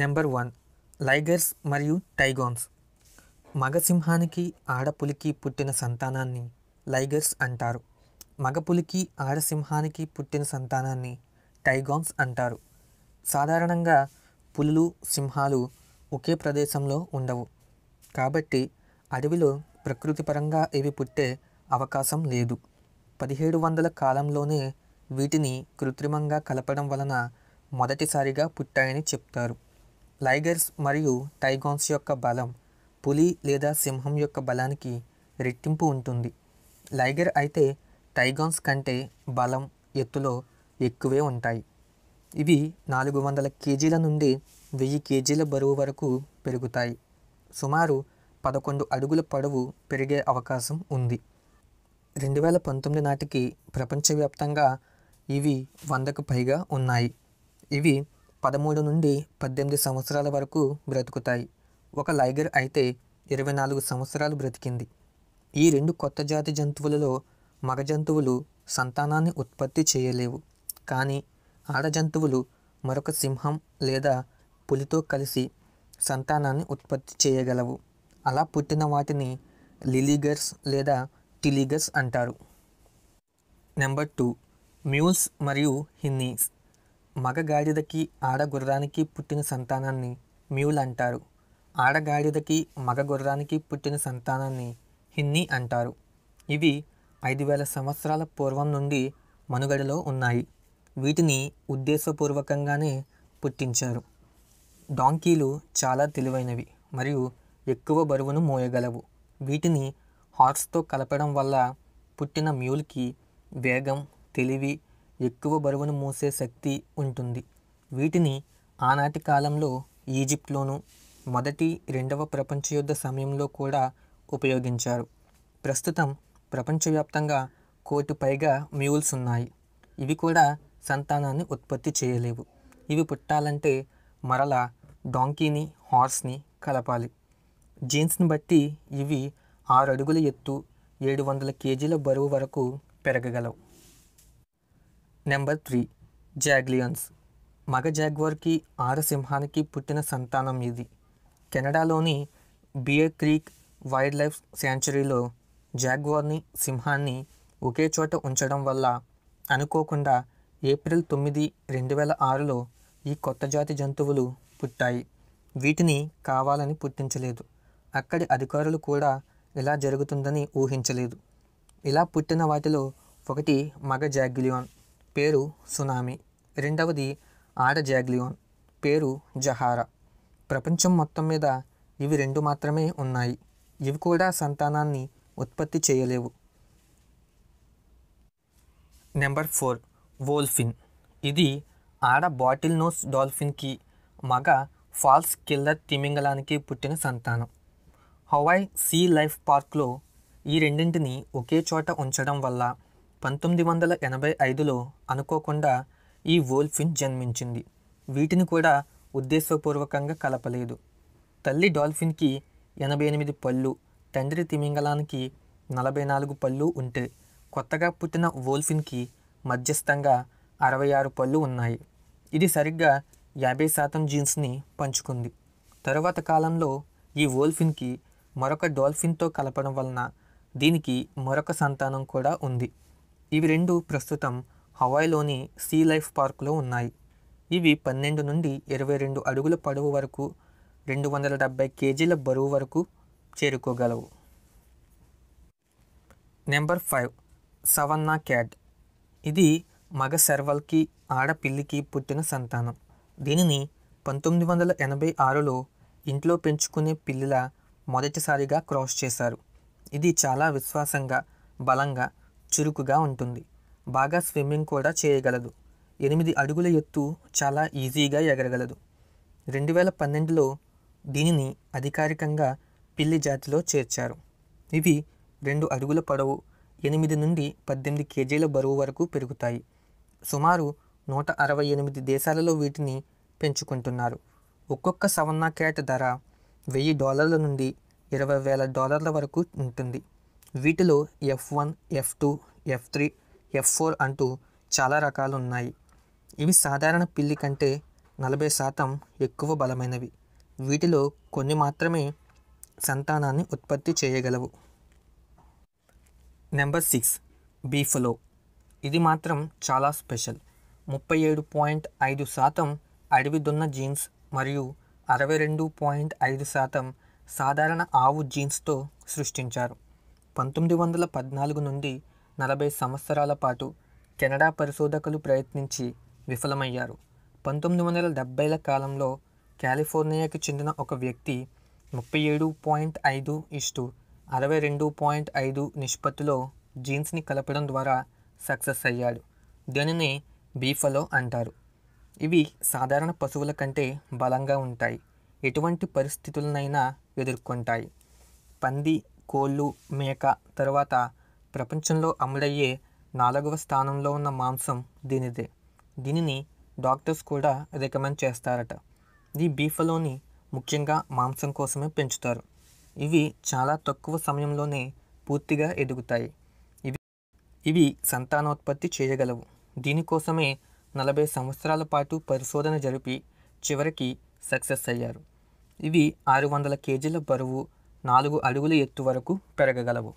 number one ligers మరియు టైగోన్స్ మగసింహానికి ఆడపులికి పుట్టిన సంతానాన్ని లైగర్స్ అంటారు మగపులికి ఆడసింహానికి పుట్టిన సంతానాన్ని టైగాన్స్ అంటారు సాధారణంగా పులులు సింహాలు ఒకే ప్రదేశంలో ఉండవు కాబట్టి అడవిలో ప్రకృతిపరంగా ఇవి పుట్టే అవకాశం లేదు పదిహేడు వందల కాలంలోనే వీటిని కృత్రిమంగా కలపడం వలన మొదటిసారిగా పుట్టాయని చెప్తారు లైగర్స్ మరియు టైగాన్స్ యొక్క బలం పులి లేదా సింహం యొక్క బలానికి రెట్టింపు ఉంటుంది లైగర్ అయితే టైగాన్స్ కంటే బలం ఎత్తులో ఎక్కువే ఉంటాయి ఇవి నాలుగు వందల కేజీల నుండి వెయ్యి కేజీల బరువు వరకు పెరుగుతాయి సుమారు పదకొండు అడుగుల పొడవు పెరిగే అవకాశం ఉంది రెండు వేల పంతొమ్మిది నాటికి ప్రపంచవ్యాప్తంగా ఇవి వందకు పైగా ఉన్నాయి ఇవి పదమూడు నుండి పద్దెనిమిది సంవత్సరాల వరకు బ్రతుకుతాయి ఒక లైగర్ అయితే ఇరవై నాలుగు సంవత్సరాలు బ్రతికింది ఈ రెండు కొత్త జాతి జంతువులలో మగ జంతువులు సంతానాన్ని ఉత్పత్తి చేయలేవు కానీ ఆడ జంతువులు మరొక సింహం లేదా పులితో కలిసి సంతానాన్ని ఉత్పత్తి చేయగలవు అలా పుట్టిన వాటిని లిలీగర్స్ లేదా టిలీగర్స్ అంటారు నెంబర్ టూ మ్యూల్స్ మరియు హిన్నీస్ మగగాడిదకి ఆడగుర్రానికి పుట్టిన సంతానాన్ని మ్యూల్ అంటారు ఆడగాడిదకి మగ గుర్రానికి పుట్టిన సంతానాన్ని హిన్ని అంటారు ఇవి ఐదు వేల సంవత్సరాల పూర్వం నుండి మనుగడలో ఉన్నాయి వీటిని ఉద్దేశపూర్వకంగానే పుట్టించారు డాంకీలు చాలా తెలివైనవి మరియు ఎక్కువ బరువును మోయగలవు వీటిని హార్స్తో కలపడం వల్ల పుట్టిన మ్యూల్కి వేగం తెలివి ఎక్కువ బరువును మూసే శక్తి ఉంటుంది వీటిని ఆనాటి కాలంలో ఈజిప్ట్లోను మొదటి రెండవ ప్రపంచ యుద్ధ సమయంలో కూడా ఉపయోగించారు ప్రస్తుతం ప్రపంచవ్యాప్తంగా కోటి పైగా మ్యూల్స్ ఉన్నాయి ఇవి కూడా సంతానాన్ని ఉత్పత్తి చేయలేవు ఇవి పుట్టాలంటే మరల డాంకీని హార్స్ని కలపాలి జీన్స్ని బట్టి ఇవి ఆరు అడుగుల ఎత్తు ఏడు వందల కేజీల బరువు వరకు పెరగగలవు నెంబర్ త్రీ జాగ్లియన్స్ మగ జాగ్వర్కి ఆరసింహానికి పుట్టిన సంతానం ఇది కెనడాలోని బియర్ క్రీక్ వైల్డ్ లైఫ్ శాంచురీలో జాగ్వర్ని సింహాన్ని ఒకే చోట ఉంచడం వల్ల అనుకోకుండా ఏప్రిల్ తొమ్మిది రెండు వేల ఆరులో ఈ కొత్త జాతి జంతువులు పుట్టాయి వీటిని కావాలని పుట్టించలేదు అక్కడి అధికారులు కూడా ఇలా జరుగుతుందని ఊహించలేదు ఇలా పుట్టిన వాటిలో ఒకటి మగ జాగ్లియాన్ పేరు సునామీ రెండవది ఆడ జాగ్లియోన్ పేరు జహారా ప్రపంచం మొత్తం మీద ఇవి రెండు మాత్రమే ఉన్నాయి ఇవి కూడా సంతానాన్ని ఉత్పత్తి చేయలేవు నెంబర్ ఫోర్ వోల్ఫిన్ ఇది ఆడ బాటిల్ నోస్ డాల్ఫిన్కి మగ ఫాల్స్ కిల్లర్ తిమింగలానికి పుట్టిన సంతానం హవాయ్ సీ లైఫ్ పార్క్లో ఈ రెండింటిని ఒకే చోట ఉంచడం వల్ల పంతొమ్మిది వందల ఎనభై ఐదులో అనుకోకుండా ఈ వోల్ఫిన్ జన్మించింది వీటిని కూడా ఉద్దేశపూర్వకంగా కలపలేదు తల్లి డాల్ఫిన్కి ఎనభై ఎనిమిది పళ్ళు తండ్రి తిమింగలానికి నలభై నాలుగు పళ్ళు ఉంటే కొత్తగా పుట్టిన వోల్ఫిన్కి మధ్యస్థంగా అరవై ఆరు పళ్ళు ఉన్నాయి ఇది సరిగ్గా యాభై శాతం జీన్స్ని పంచుకుంది తరువాత కాలంలో ఈ వోల్ఫిన్కి మరొక డాల్ఫిన్తో కలపడం వలన దీనికి మరొక సంతానం కూడా ఉంది ఇవి రెండు ప్రస్తుతం హవాయిలోని సీ లైఫ్ పార్కులో ఉన్నాయి ఇవి పన్నెండు నుండి ఇరవై రెండు అడుగుల పడవు వరకు రెండు వందల డెబ్బై కేజీల బరువు వరకు చేరుకోగలవు నెంబర్ ఫైవ్ సవన్నా క్యాట్ ఇది మగ సెర్వల్కి ఆడపిల్లికి పుట్టిన సంతానం దీనిని పంతొమ్మిది వందల ఎనభై ఆరులో ఇంట్లో పెంచుకునే పిల్లల మొదటిసారిగా క్రాస్ చేశారు ఇది చాలా విశ్వాసంగా బలంగా చురుకుగా ఉంటుంది బాగా స్విమ్మింగ్ కూడా చేయగలదు ఎనిమిది అడుగుల ఎత్తు చాలా ఈజీగా ఎగరగలదు రెండు వేల పన్నెండులో దీనిని అధికారికంగా పిల్లి జాతిలో చేర్చారు ఇవి రెండు అడుగుల పొడవు ఎనిమిది నుండి పద్దెనిమిది కేజీల బరువు వరకు పెరుగుతాయి సుమారు నూట అరవై ఎనిమిది దేశాలలో వీటిని పెంచుకుంటున్నారు ఒక్కొక్క సవన్నా క్యాట్ ధర వెయ్యి డాలర్ల నుండి ఇరవై వేల డాలర్ల వరకు ఉంటుంది వీటిలో F one F two F three F four అంటూ చాలా రకాలు ఉన్నాయి ఇవి సాధారణ పిల్లి కంటే నలభై శాతం ఎక్కువ బలమైనవి వీటిలో కొన్ని మాత్రమే సంతానాన్ని ఉత్పత్తి చేయగలవు నెంబర్ సిక్స్ బీఫలో ఇది మాత్రం చాలా స్పెషల్ ముప్పై ఏడు పాయింట్ ఐదు శాతం అడవి దున్న జీన్స్ మరియు అరవై రెండు పాయింట్ ఐదు శాతం సాధారణ ఆవు జీన్స్తో సృష్టించారు పంతొమ్మిది వందల పద్నాలుగు నుండి నలభై సంవత్సరాల పాటు కెనడా పరిశోధకులు ప్రయత్నించి విఫలమయ్యారు పంతొమ్మిది వందల డెబ్బైల కాలంలో కాలిఫోర్నియాకి చెందిన ఒక వ్యక్తి ముప్పై ఏడు పాయింట్ ఐదు ఇస్టు అరవై రెండు పాయింట్ ఐదు నిష్పత్తిలో జీన్స్ని కలపడం ద్వారా సక్సెస్ అయ్యాడు దీనిని బీఫలో అంటారు ఇవి సాధారణ పశువుల కంటే బలంగా ఉంటాయి ఎటువంటి పరిస్థితులనైనా ఎదుర్కొంటాయి పంది కోళ్ళు మేక తర్వాత ప్రపంచంలో అమ్ముడయ్యే నాలుగవ స్థానంలో ఉన్న మాంసం దీనిదే దీనిని డాక్టర్స్ కూడా రికమెండ్ చేస్తారట ఈ బీఫలోని ముఖ్యంగా మాంసం కోసమే పెంచుతారు ఇవి చాలా తక్కువ సమయంలోనే పూర్తిగా ఎదుగుతాయి ఇవి ఇవి సంతానోత్పత్తి చేయగలవు దీనికోసమే నలభై సంవత్సరాల పాటు పరిశోధన జరిపి చివరికి సక్సెస్ అయ్యారు ఇవి ఆరు వందల కేజీల బరువు నాలుగు అడుగుల ఎత్తు వరకు పెరగగలవు